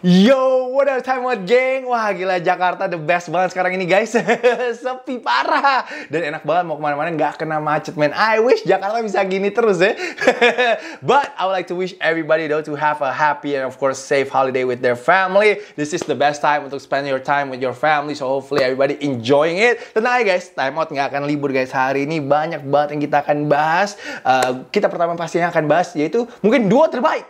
Yo, what up time what geng? Wah gila Jakarta the best banget sekarang ini guys Sepi parah Dan enak banget mau kemana-mana nggak kena macet man I wish Jakarta bisa gini terus ya But I would like to wish everybody though to have a happy and of course safe holiday with their family This is the best time untuk spend your time with your family So hopefully everybody enjoying it Tenang ya, guys, time out nggak akan libur guys Hari ini banyak banget yang kita akan bahas uh, Kita pertama pastinya akan bahas yaitu mungkin dua terbaik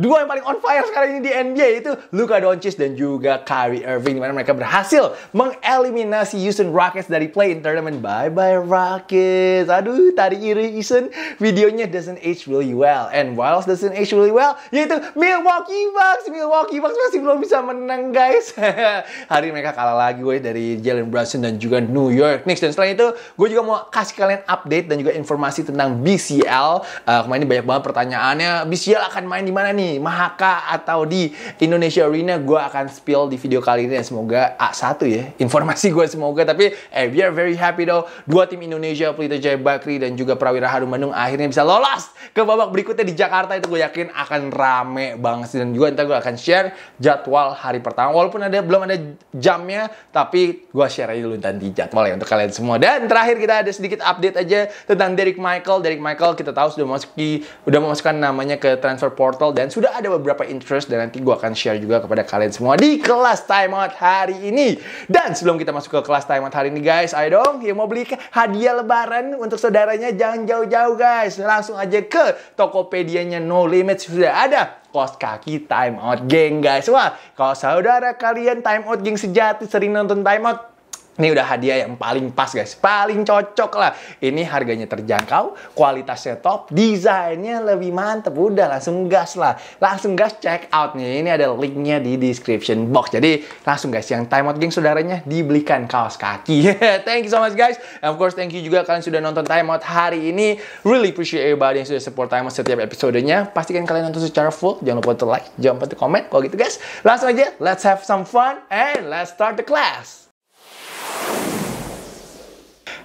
dua yang paling on fire sekarang ini di NBA itu Luka Doncic dan juga Kyrie Irving dimana mereka berhasil mengeliminasi Houston Rockets dari play-in tournament. Bye bye Rockets. Aduh, tadi iri Houston videonya doesn't age really well. And whilst doesn't age really well yaitu Milwaukee Bucks. Milwaukee Bucks masih belum bisa menang guys. Hari ini mereka kalah lagi gue dari Jalen Brunson dan juga New York Knicks. Dan selain itu, gue juga mau kasih kalian update dan juga informasi tentang BCL. Uh, eh, kemarin banyak banget pertanyaannya, BCL akan main di mana nih? nih Mahaka atau di Indonesia Arena gue akan spill di video kali ini semoga A1 ya informasi gue semoga tapi eh we are very happy though dua tim Indonesia Pelita Jaya Bakri dan juga Prawira Harum Bandung akhirnya bisa lolos ke babak berikutnya di Jakarta itu gue yakin akan rame banget dan juga nanti gue akan share jadwal hari pertama walaupun ada belum ada jamnya tapi gue share aja dulu nanti jadwal ya untuk kalian semua dan terakhir kita ada sedikit update aja tentang Derek Michael Derek Michael kita tahu sudah memasuki udah memasukkan namanya ke transfer portal dan sudah ada beberapa interest dan nanti gue akan share juga kepada kalian semua di kelas timeout hari ini. Dan sebelum kita masuk ke kelas timeout hari ini guys, ayo dong yang mau beli hadiah lebaran untuk saudaranya jangan jauh-jauh guys. Langsung aja ke Tokopedia-nya No Limits sudah ada kos kaki time out geng guys. Wah, kalau saudara kalian time out geng sejati sering nonton time out, ini udah hadiah yang paling pas guys, paling cocok lah. Ini harganya terjangkau, kualitasnya top, desainnya lebih mantep. Udah langsung gas lah, langsung gas check out nih. Ini ada linknya di description box. Jadi langsung guys, yang time out geng saudaranya dibelikan kaos kaki. thank you so much guys. And of course thank you juga kalian sudah nonton time out hari ini. Really appreciate everybody yang sudah support time out setiap episodenya. Pastikan kalian nonton secara full. Jangan lupa untuk like, jangan lupa untuk comment. Kalau gitu guys, langsung aja let's have some fun and let's start the class.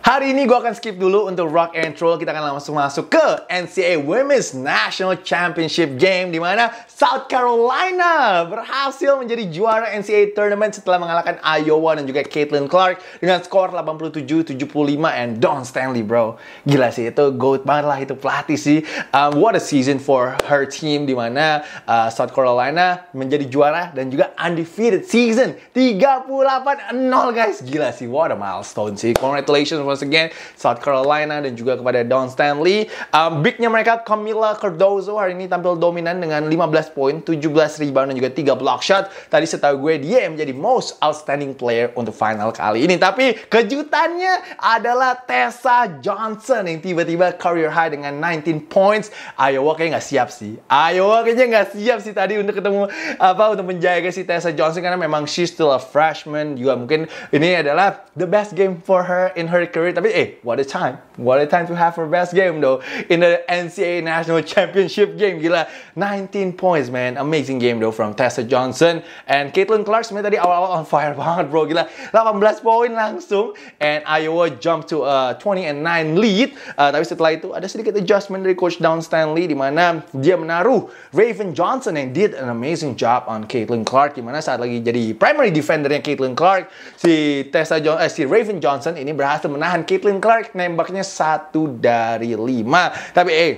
Hari ini gue akan skip dulu untuk Rock and Roll. Kita akan langsung masuk ke NCAA Women's National Championship Game di mana South Carolina berhasil menjadi juara NCAA Tournament setelah mengalahkan Iowa dan juga Caitlin Clark dengan skor 87-75 and Don Stanley bro. Gila sih itu goat banget lah itu pelatih sih. Um, what a season for her team di mana uh, South Carolina menjadi juara dan juga undefeated season 38-0 guys. Gila sih what a milestone sih. Congratulations once again South Carolina dan juga kepada Don Stanley. Um, bignya mereka Camila Cardozo hari ini tampil dominan dengan 15 poin, 17 rebound dan juga 3 block shot. Tadi setahu gue dia yang menjadi most outstanding player untuk final kali ini. Tapi kejutannya adalah Tessa Johnson yang tiba-tiba career high dengan 19 points. Iowa kayaknya nggak siap sih. Iowa kayaknya nggak siap sih tadi untuk ketemu apa untuk menjaga si Tessa Johnson karena memang she's still a freshman juga mungkin ini adalah the best game for her in her career Eh, what a time. What a time to have her best game, though, in the NCAA National Championship game. Gila, 19 points, man. Amazing game, though, from Tessa Johnson. And Caitlin Clark sebenarnya tadi awal-awal on fire banget, bro. Gila, 18 poin langsung. And Iowa jump to a 20 and 9 lead. Uh, tapi setelah itu, ada sedikit adjustment dari Coach Don Stanley, di mana dia menaruh Raven Johnson yang did an amazing job on Caitlin Clark. Di mana saat lagi jadi primary defendernya Caitlin Clark, si Tessa Johnson, eh, si Raven Johnson ini berhasil menahan perlahan. Caitlin Clark nembaknya satu dari lima. Tapi eh,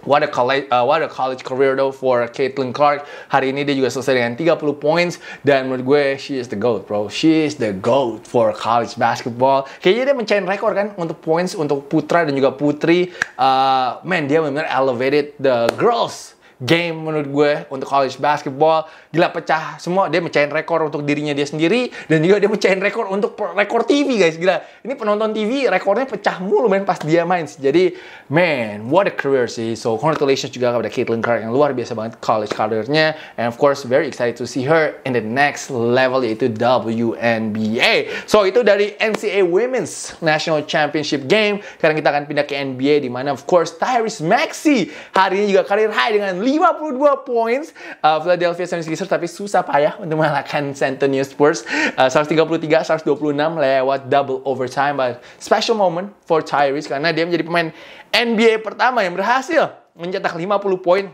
What a college, uh, what a college career though for Caitlin Clark. Hari ini dia juga selesai dengan 30 points dan menurut gue she is the goat bro. She is the goat for college basketball. Kayaknya dia mencain rekor kan untuk points untuk putra dan juga putri. Uh, man dia benar-benar elevated the girls game menurut gue untuk college basketball gila pecah semua dia mecahin rekor untuk dirinya dia sendiri dan juga dia mecahin rekor untuk rekor TV guys gila ini penonton TV rekornya pecah mulu main pas dia main jadi man what a career sih so congratulations juga kepada Caitlin Clark yang luar biasa banget college karirnya and of course very excited to see her in the next level yaitu WNBA so itu dari NCAA Women's National Championship game sekarang kita akan pindah ke NBA di mana of course Tyrese Maxey hari ini juga karir high dengan 52 points uh, Philadelphia 76ers tapi susah payah untuk mengalahkan San Antonio Spurs uh, 133-126 lewat double overtime but special moment for Tyrese karena dia menjadi pemain NBA pertama yang berhasil mencetak 50 poin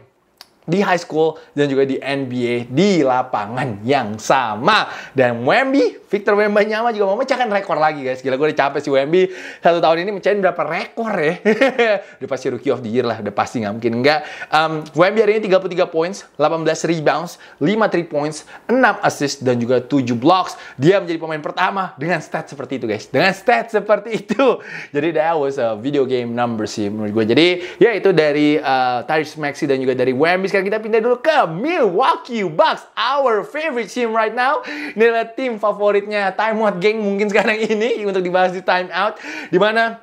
di high school dan juga di NBA di lapangan yang sama. Dan Wemby, Victor Wemby nyama juga mau rekor lagi guys. Gila gue udah capek si Wemby satu tahun ini mecahin berapa rekor ya. udah pasti rookie of the year lah, udah pasti nggak mungkin enggak. Um, Wemby hari ini 33 points, 18 rebounds, 5 3 points, 6 assist dan juga 7 blocks. Dia menjadi pemain pertama dengan stat seperti itu guys. Dengan stat seperti itu. Jadi that was a video game number sih menurut gue. Jadi ya itu dari uh, Tyrese Maxey dan juga dari Wemby sekarang kita pindah dulu ke Milwaukee Bucks, our favorite team right now. Ini adalah tim favoritnya Time Out Gang mungkin sekarang ini untuk dibahas di Time Out. di mana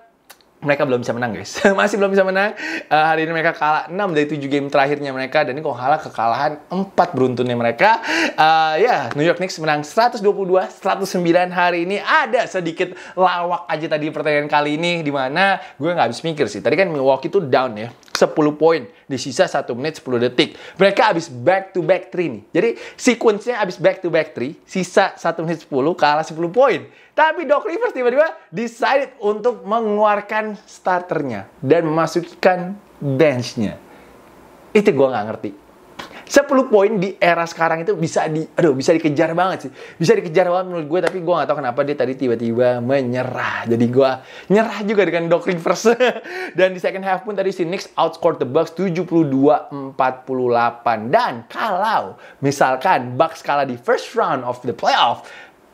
mereka belum bisa menang guys masih belum bisa menang uh, hari ini mereka kalah 6 dari 7 game terakhirnya mereka dan ini kok kalah kekalahan 4 beruntunnya mereka uh, ya yeah, New York Knicks menang 122 109 hari ini ada sedikit lawak aja tadi pertandingan kali ini di mana gue nggak habis mikir sih tadi kan Milwaukee itu down ya 10 poin di sisa 1 menit 10 detik. Mereka habis back to back 3 nih. Jadi sequence-nya habis back to back 3, sisa 1 menit 10 kalah 10 poin. Tapi Doc Rivers tiba-tiba decided untuk mengeluarkan starternya dan memasukkan benchnya. Itu gue nggak ngerti. 10 poin di era sekarang itu bisa di aduh bisa dikejar banget sih. Bisa dikejar banget menurut gue tapi gue nggak tahu kenapa dia tadi tiba-tiba menyerah. Jadi gue nyerah juga dengan Doc Rivers. dan di second half pun tadi si Knicks outscore the Bucks 72-48. Dan kalau misalkan Bucks kalah di first round of the playoff,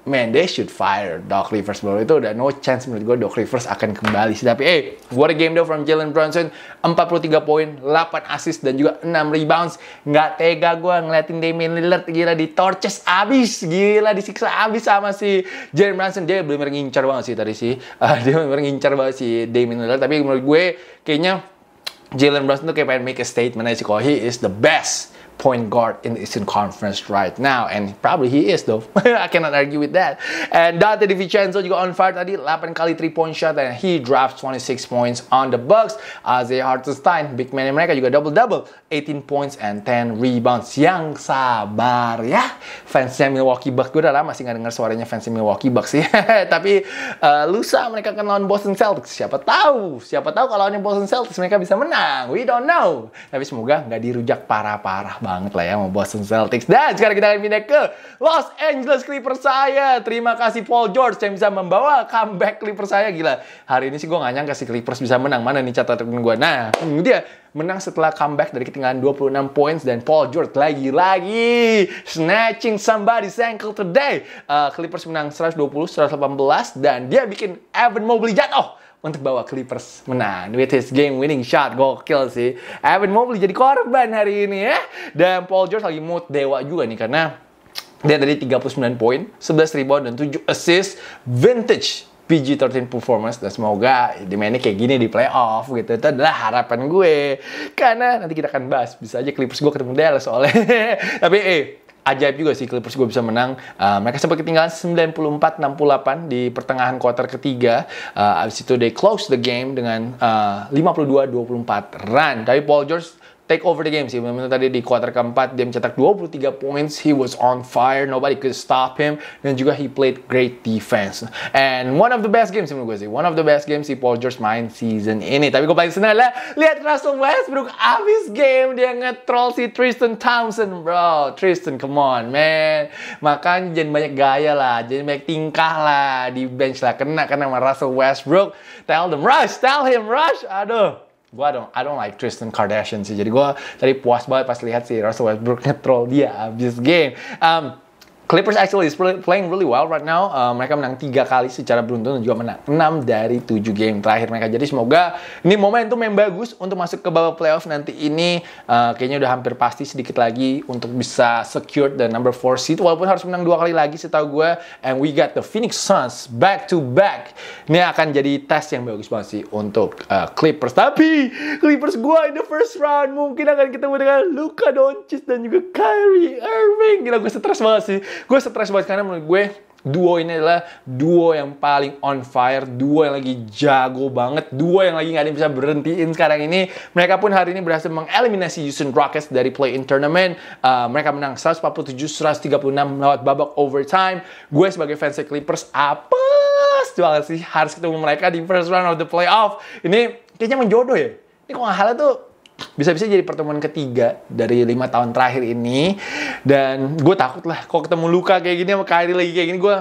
man they should fire Doc Rivers bro itu udah no chance menurut gue Doc Rivers akan kembali tapi eh hey, what a game though from Jalen Brunson 43 poin 8 assist dan juga 6 rebounds nggak tega gue ngeliatin Damian Lillard gila di torches abis gila disiksa abis sama si Jalen Brunson dia belum ngincar banget sih tadi sih uh, dia belum ngincar banget si Damian Lillard tapi menurut gue kayaknya Jalen Brunson tuh kayak pengen make a statement aja sih kalau he is the best point guard in the Eastern Conference right now. And probably he is though. I cannot argue with that. And Dante DiVincenzo juga on fire tadi 8 kali 3 point shot and he drops 26 points on the Bucks. Isaiah Hartenstein, big man mereka juga double-double. 18 points and 10 rebounds. Yang sabar ya. Fansnya Milwaukee Bucks. Gue udah lama sih gak denger suaranya fans Milwaukee Bucks sih. Tapi uh, lusa mereka akan lawan Boston Celtics. Siapa tahu, siapa tahu kalau lawan Boston Celtics mereka bisa menang. We don't know. Tapi semoga nggak dirujak parah-parah banget lah ya sama Boston Celtics. Dan sekarang kita akan pindah ke Los Angeles Clippers saya. Terima kasih Paul George yang bisa membawa comeback Clippers saya. Gila, hari ini sih gue gak nyangka si Clippers bisa menang. Mana nih catatan gue? Nah, dia menang setelah comeback dari ketinggalan 26 points dan Paul George lagi-lagi snatching somebody's ankle today. Uh, Clippers menang 120-118 dan dia bikin Evan Mobley jatuh untuk bawa Clippers menang with his game winning shot. Gokil sih. Evan Mobley jadi korban hari ini ya. Dan Paul George lagi mood dewa juga nih karena dia tadi 39 poin, 11 rebound dan 7 assist vintage PG-13 performance dan semoga dimainnya kayak gini di playoff gitu itu adalah harapan gue karena nanti kita akan bahas bisa aja Clippers gue ketemu Dallas soalnya tapi eh ajaib juga sih Clippers gue bisa menang. Uh, mereka sempat ketinggalan 94-68 di pertengahan kuarter ketiga. Uh, abis itu they close the game dengan eh, uh, 52-24 run. Tapi Paul George take over the game sih. Benar-benar tadi di quarter keempat dia mencetak 23 points. He was on fire. Nobody could stop him. Dan juga he played great defense. And one of the best games menurut gue sih. One of the best games si Paul George main season ini. Tapi gue paling senang lah. lihat Russell Westbrook abis game dia nge-troll si Tristan Thompson, bro. Tristan, come on, man. Makan jangan banyak gaya lah, jangan banyak tingkah lah di bench lah. Kena kena sama Russell Westbrook. Tell them rush, tell him rush. Aduh, gue I don't, I don't like Tristan Kardashian sih jadi gue tadi puas banget pas lihat si Russell Westbrook nge dia abis game um, Clippers actually is playing really well right now. Uh, mereka menang tiga kali secara beruntun dan juga menang 6 dari 7 game terakhir mereka. Jadi semoga ini momentum yang bagus untuk masuk ke babak playoff nanti ini. Uh, kayaknya udah hampir pasti sedikit lagi untuk bisa secure the number 4 seat. Walaupun harus menang dua kali lagi setahu gue. And we got the Phoenix Suns back to back. Ini akan jadi tes yang bagus banget sih untuk uh, Clippers. Tapi Clippers gue in the first round mungkin akan ketemu dengan Luka Doncic dan juga Kyrie Irving. Gila gue stress banget sih gue stress banget karena menurut gue duo ini adalah duo yang paling on fire, duo yang lagi jago banget, duo yang lagi nggak ada yang bisa berhentiin sekarang ini. Mereka pun hari ini berhasil mengeliminasi Houston Rockets dari play-in tournament. Uh, mereka menang 147-136 lewat babak overtime. Gue sebagai fans Clippers apes banget sih harus ketemu mereka di first round of the playoff. Ini kayaknya menjodoh ya. Ini kok nggak tuh bisa-bisa jadi pertemuan ketiga dari lima tahun terakhir ini dan gue takut lah kalau ketemu luka kayak gini sama Kyrie lagi kayak gini gue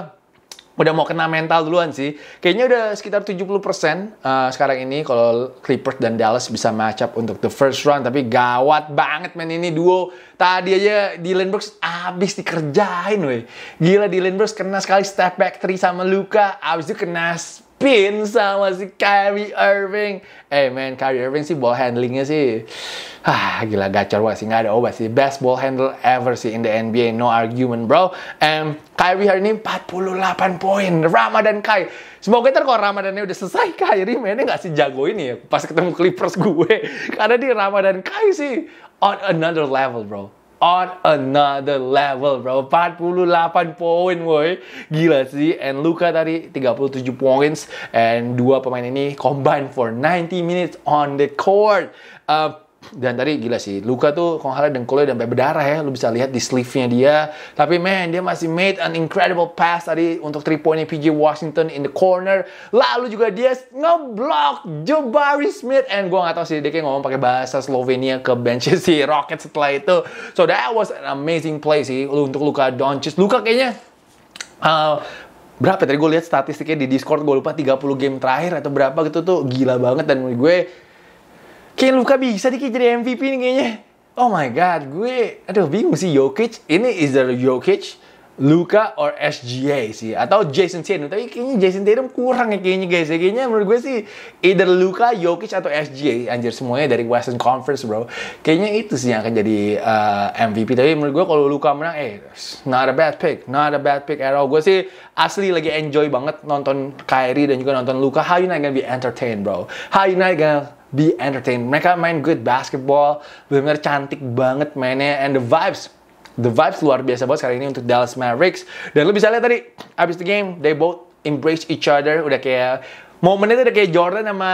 udah mau kena mental duluan sih. Kayaknya udah sekitar 70% persen uh, sekarang ini kalau Clippers dan Dallas bisa match up untuk the first round. Tapi gawat banget men ini duo. Tadi aja di Brooks abis dikerjain weh. Gila di Brooks kena sekali step back 3 sama Luka. Abis itu kena Pin sama si Kyrie Irving. Eh hey man, Kyrie Irving sih ball handlingnya sih, ah gila gacor banget sih, nggak ada obat sih. Best ball handle ever sih in the NBA, no argument bro. And Kyrie hari ini 48 poin, Ramadan Kai. Semoga ntar kalau Ramadannya udah selesai, Kyrie mainnya nggak jago ini ya, pas ketemu Clippers gue. Karena di Ramadan Kai sih, on another level bro on another level bro 48 poin woi gila sih and Luka tadi 37 points and dua pemain ini combine for 90 minutes on the court uh, dan tadi gila sih Luka tuh kalau nggak dengkulnya sampai berdarah ya lu bisa lihat di sleeve-nya dia tapi man dia masih made an incredible pass tadi untuk 3 pointnya PJ Washington in the corner lalu juga dia ngeblok Jabari Smith and gua nggak tahu sih dia kayak ngomong pakai bahasa Slovenia ke bench si Rocket setelah itu so that was an amazing play sih Lu untuk Luka Doncic Luka kayaknya uh, berapa ya? tadi gue lihat statistiknya di Discord gue lupa 30 game terakhir atau berapa gitu tuh gila banget dan menurut gue Kayaknya Luka bisa dikit jadi MVP nih kayaknya. Oh my god, gue aduh bingung sih Jokic. Ini is either Jokic, Luka or SGA sih atau Jason Tatum. Tapi kayaknya Jason Tatum kurang ya kayaknya guys. Ya, kayaknya menurut gue sih either Luka, Jokic atau SGA anjir semuanya dari Western Conference, Bro. Kayaknya itu sih yang akan jadi uh, eh, MVP. Tapi menurut gue kalau Luka menang eh not a bad pick, not a bad pick at all. Gue sih asli lagi enjoy banget nonton Kyrie dan juga nonton Luka. How you not gonna be entertained, bro? How you not gonna be entertained. Mereka main good basketball, benar-benar cantik banget mainnya, and the vibes The vibes luar biasa banget Sekarang ini untuk Dallas Mavericks. Dan lo bisa lihat tadi, abis the game, they both embrace each other. Udah kayak momennya tuh udah kayak Jordan sama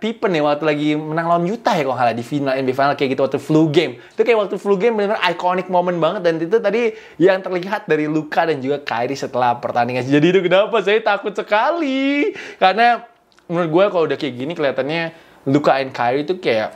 Pippen nih ya, waktu lagi menang lawan Utah ya kalau nggak di final NBA final kayak gitu waktu flu game itu kayak waktu flu game benar-benar iconic moment banget dan itu tadi yang terlihat dari Luka dan juga Kyrie setelah pertandingan jadi itu kenapa saya takut sekali karena menurut gue kalau udah kayak gini kelihatannya Luka and Kyrie itu kayak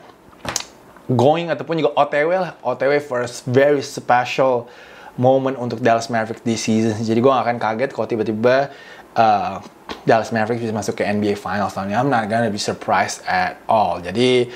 going ataupun juga OTW lah OTW first very special moment untuk Dallas Mavericks this season jadi gue gak akan kaget kalau tiba-tiba uh, Dallas Mavericks bisa masuk ke NBA Finals tahun ini I'm not gonna be surprised at all jadi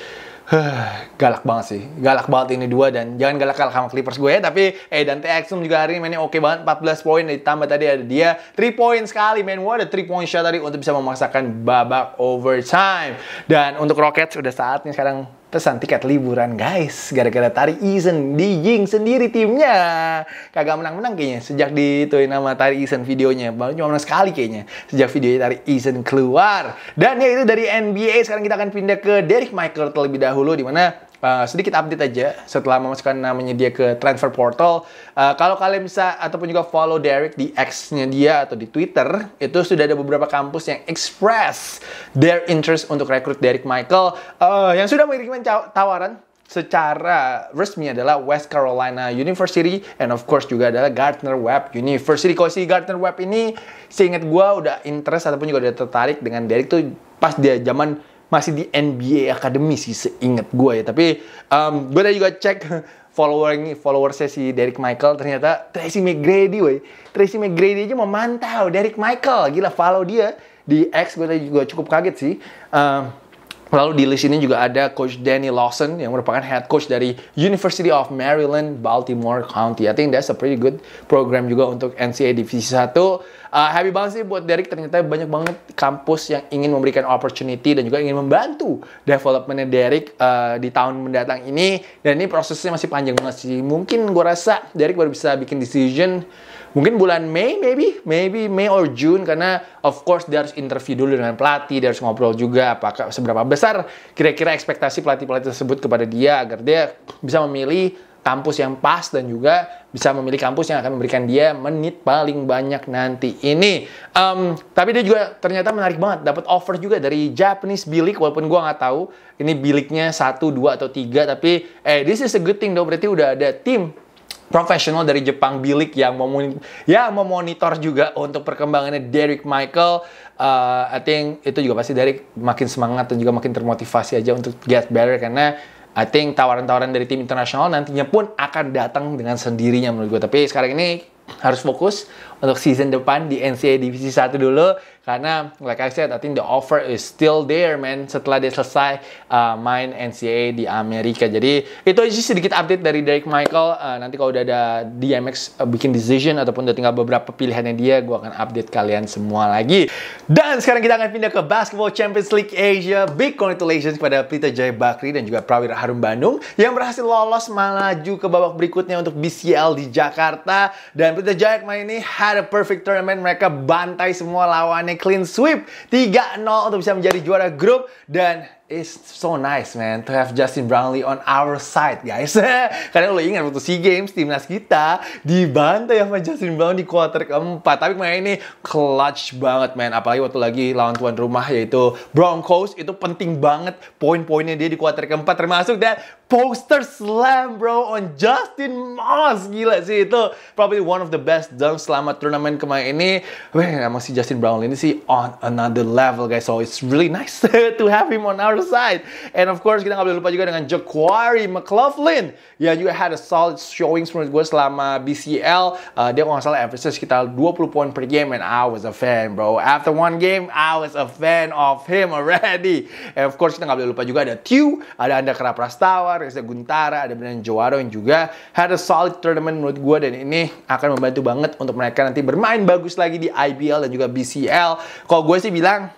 galak banget sih. Galak banget ini dua dan jangan galak-galak sama Clippers gue ya. Tapi eh dan Exum juga hari ini mainnya oke okay banget. 14 poin ditambah tadi ada dia 3 poin sekali main. What ada 3 point shot tadi untuk bisa memaksakan babak overtime. Dan untuk Rockets udah saatnya sekarang pesan tiket liburan guys gara-gara Tari Eason di Jing sendiri timnya kagak menang-menang kayaknya sejak dituin nama Tari Eason videonya baru cuma menang sekali kayaknya sejak videonya Tari Eason keluar dan ya itu dari NBA sekarang kita akan pindah ke Derek Michael terlebih dahulu dimana Eh, sedikit update aja setelah memasukkan namanya dia ke transfer portal. Uh, kalau kalian bisa ataupun juga follow Derek di X-nya dia atau di Twitter, itu sudah ada beberapa kampus yang express their interest untuk rekrut Derek Michael uh, yang sudah mengirimkan tawaran secara resmi adalah West Carolina University and of course juga adalah Gardner Webb University. Kalau si Gardner Webb ini seingat gue udah interest ataupun juga udah tertarik dengan Derek tuh pas dia zaman masih di NBA Academy sih seinget gue ya. Tapi um, gue tadi juga cek following followersnya si Derek Michael ternyata Tracy McGrady woi. Tracy McGrady aja mau mantau Derek Michael. Gila follow dia di X gue juga cukup kaget sih. Um, Lalu di list ini juga ada Coach Danny Lawson yang merupakan head coach dari University of Maryland Baltimore County. I think that's a pretty good program juga untuk NCAA Divisi 1. Uh, happy banget sih buat Derek ternyata banyak banget kampus yang ingin memberikan opportunity dan juga ingin membantu developmentnya Derek uh, di tahun mendatang ini. Dan ini prosesnya masih panjang banget sih. Mungkin gue rasa Derek baru bisa bikin decision mungkin bulan Mei maybe maybe Mei or June karena of course dia harus interview dulu dengan pelatih dia harus ngobrol juga apakah seberapa besar kira-kira ekspektasi pelatih-pelatih tersebut kepada dia agar dia bisa memilih kampus yang pas dan juga bisa memilih kampus yang akan memberikan dia menit paling banyak nanti ini. Um, tapi dia juga ternyata menarik banget, dapat offer juga dari Japanese bilik walaupun gua nggak tahu ini biliknya satu, dua atau tiga. Tapi eh this is a good thing dong berarti udah ada tim profesional dari Jepang bilik yang mau ya memonitor juga untuk perkembangannya Derek Michael. Uh, I think itu juga pasti Derek makin semangat dan juga makin termotivasi aja untuk get better karena I think tawaran-tawaran dari tim internasional nantinya pun akan datang dengan sendirinya menurut gue. Tapi sekarang ini harus fokus untuk season depan di NCAA Divisi 1 dulu karena like I said I think the offer is still there man setelah dia selesai uh, main NCAA di Amerika jadi itu aja sedikit update dari Derek Michael uh, nanti kalau udah ada DMX uh, bikin decision ataupun udah tinggal beberapa pilihannya dia gue akan update kalian semua lagi dan sekarang kita akan pindah ke Basketball Champions League Asia big congratulations kepada Prita Jaya Bakri dan juga Prawira Harum Bandung yang berhasil lolos melaju ke babak berikutnya untuk BCL di Jakarta dan Prita Jaya kemarin ini had ada perfect tournament. Mereka bantai semua lawannya clean sweep 3-0 untuk bisa menjadi juara grup dan It's so nice man to have Justin Brownlee on our side guys. Karena lo ingat waktu SEA Games timnas kita dibantai sama Justin Brownlee di quarter keempat. Tapi main ini clutch banget man. Apalagi waktu lagi lawan tuan rumah yaitu Broncos itu penting banget poin-poinnya dia di quarter keempat termasuk dan poster slam bro on Justin Moss gila sih itu probably one of the best dunk selama turnamen kemarin ini weh emang si Justin Brown ini sih on another level guys so it's really nice to have him on our side and of course kita nggak boleh lupa juga dengan Jaquari McLaughlin ya yeah, juga had a solid showings menurut gue selama BCL uh, dia kalau nggak salah average sekitar 20 poin per game and I was a fan bro after one game I was a fan of him already and of course kita nggak boleh lupa juga ada Tiu ada Anda Tawa Jaguar, Reza Guntara, ada Brandon Jawaro yang juga had a solid tournament menurut gue dan ini akan membantu banget untuk mereka nanti bermain bagus lagi di IBL dan juga BCL. Kalau gue sih bilang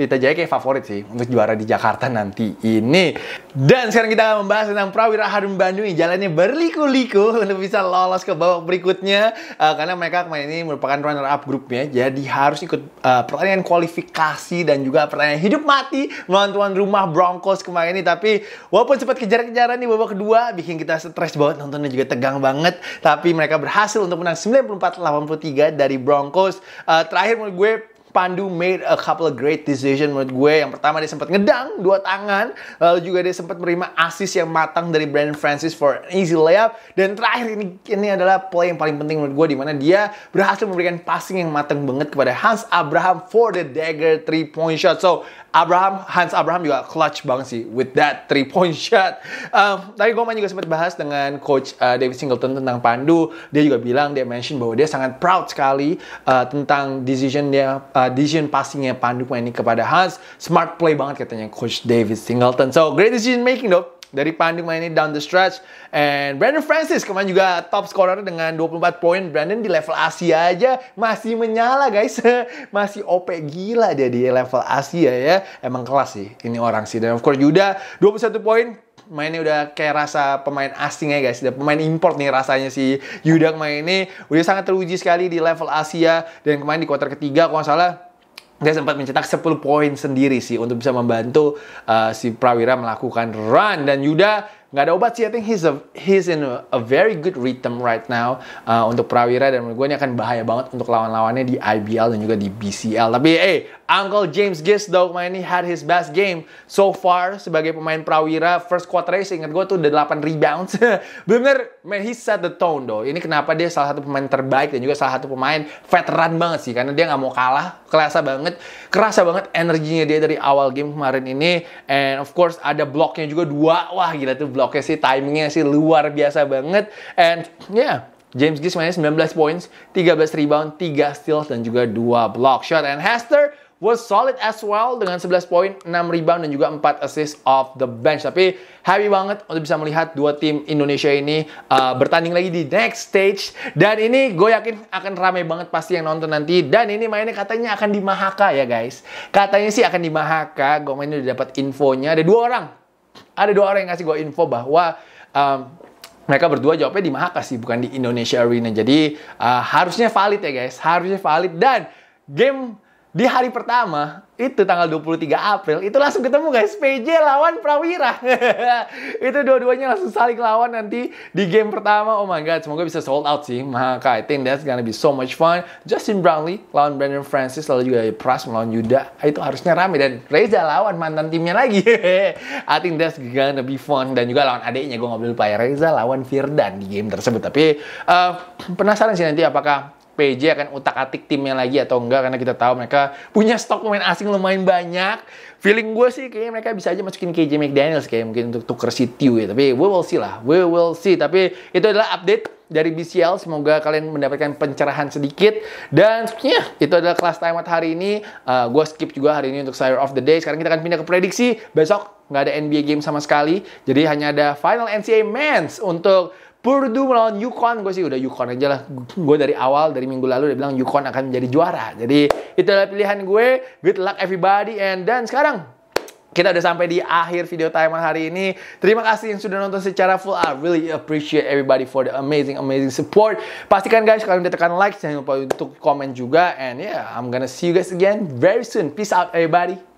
Pelita Jaya kayak favorit sih untuk juara di Jakarta nanti ini. Dan sekarang kita akan membahas tentang Prawira Harum Bandung yang jalannya berliku-liku untuk bisa lolos ke babak berikutnya uh, karena mereka kemarin ini merupakan runner up grupnya jadi harus ikut uh, pertandingan kualifikasi dan juga pertandingan hidup mati melawan tuan rumah Broncos kemarin ini tapi walaupun sempat kejar-kejaran di babak kedua bikin kita stres banget nontonnya juga tegang banget tapi mereka berhasil untuk menang 94-83 dari Broncos. Uh, terakhir menurut gue Pandu made a couple of great decision menurut gue. Yang pertama dia sempat ngedang dua tangan, lalu juga dia sempat menerima assist yang matang dari Brandon Francis for an easy layup. Dan terakhir ini ini adalah play yang paling penting menurut gue di mana dia berhasil memberikan passing yang matang banget kepada Hans Abraham for the dagger three point shot. So Abraham, Hans Abraham juga clutch banget sih with that three point shot. Um, tadi main juga sempat bahas dengan coach uh, David Singleton tentang Pandu. Dia juga bilang dia mention bahwa dia sangat proud sekali uh, tentang decision dia uh, decision passingnya Pandu ini kepada Hans. Smart play banget katanya coach David Singleton. So great decision making though dari Pandu main ini down the stretch. And Brandon Francis kemarin juga top scorer dengan 24 poin. Brandon di level Asia aja masih menyala guys. masih OP gila dia di level Asia ya. Emang kelas sih ini orang sih. Dan of course Yuda 21 poin mainnya udah kayak rasa pemain asing ya guys, udah pemain import nih rasanya si Yuda kemarin ini udah sangat teruji sekali di level Asia dan kemarin di kuarter ketiga kalau nggak salah dia sempat mencetak 10 poin sendiri sih untuk bisa membantu uh, si Prawira melakukan run dan Yuda nggak ada obat sih I think he's a, he's in a, a very good rhythm right now uh, untuk Prawira dan menurut gue ini akan bahaya banget untuk lawan-lawannya di IBL dan juga di BCL tapi eh Uncle James Gisdog main ini had his best game so far sebagai pemain prawira first quarter ingat gue tuh udah 8 rebounds. Bener, man he set the tone doh. Ini kenapa dia salah satu pemain terbaik dan juga salah satu pemain veteran banget sih karena dia nggak mau kalah, kerasa banget, kerasa banget energinya dia dari awal game kemarin ini. And of course ada bloknya juga dua, wah gila tuh bloknya sih timingnya sih luar biasa banget. And yeah, James Gis mainnya 19 points, 13 rebound, 3 steals, dan juga 2 block shot. And Hester was solid as well dengan 11 poin, 6 rebound dan juga 4 assist off the bench. Tapi happy banget untuk bisa melihat dua tim Indonesia ini uh, bertanding lagi di next stage dan ini gue yakin akan ramai banget pasti yang nonton nanti dan ini mainnya katanya akan di Mahaka ya guys. Katanya sih akan di Mahaka, gue mainnya udah dapat infonya ada dua orang. Ada dua orang yang ngasih gue info bahwa um, mereka berdua jawabnya di Mahaka sih bukan di Indonesia Arena. Jadi uh, harusnya valid ya guys, harusnya valid dan game di hari pertama itu tanggal 23 April itu langsung ketemu guys PJ lawan Prawira itu dua-duanya langsung saling lawan nanti di game pertama oh my god semoga bisa sold out sih maka I think that's gonna be so much fun Justin Brownlee lawan Brandon Francis lalu juga Pras melawan Yuda itu harusnya rame dan Reza lawan mantan timnya lagi I think that's gonna be fun dan juga lawan adiknya gue nggak boleh lupa ya Reza lawan Firdan di game tersebut tapi uh, penasaran sih nanti apakah PJ akan utak-atik timnya lagi atau enggak karena kita tahu mereka punya stok pemain asing lumayan banyak. Feeling gue sih kayaknya mereka bisa aja masukin KJ McDaniels kayak mungkin untuk tuker City ya. Tapi we will see lah, we will see. Tapi itu adalah update dari BCL. Semoga kalian mendapatkan pencerahan sedikit. Dan sepertinya itu adalah kelas timeout hari ini. Uh, eh, gue skip juga hari ini untuk Sire of the Day. Sekarang kita akan pindah ke prediksi. Besok nggak ada NBA game sama sekali. Jadi hanya ada final NCAA Men's untuk Purdue melawan Yukon, gue sih udah Yukon aja lah. Gue dari awal, dari minggu lalu udah bilang Yukon akan menjadi juara. Jadi itu adalah pilihan gue. Good luck everybody. And dan sekarang kita udah sampai di akhir video timer hari ini. Terima kasih yang sudah nonton secara full. I really appreciate everybody for the amazing, amazing support. Pastikan guys, kalian udah tekan like, jangan lupa untuk komen juga. And yeah, I'm gonna see you guys again very soon. Peace out everybody.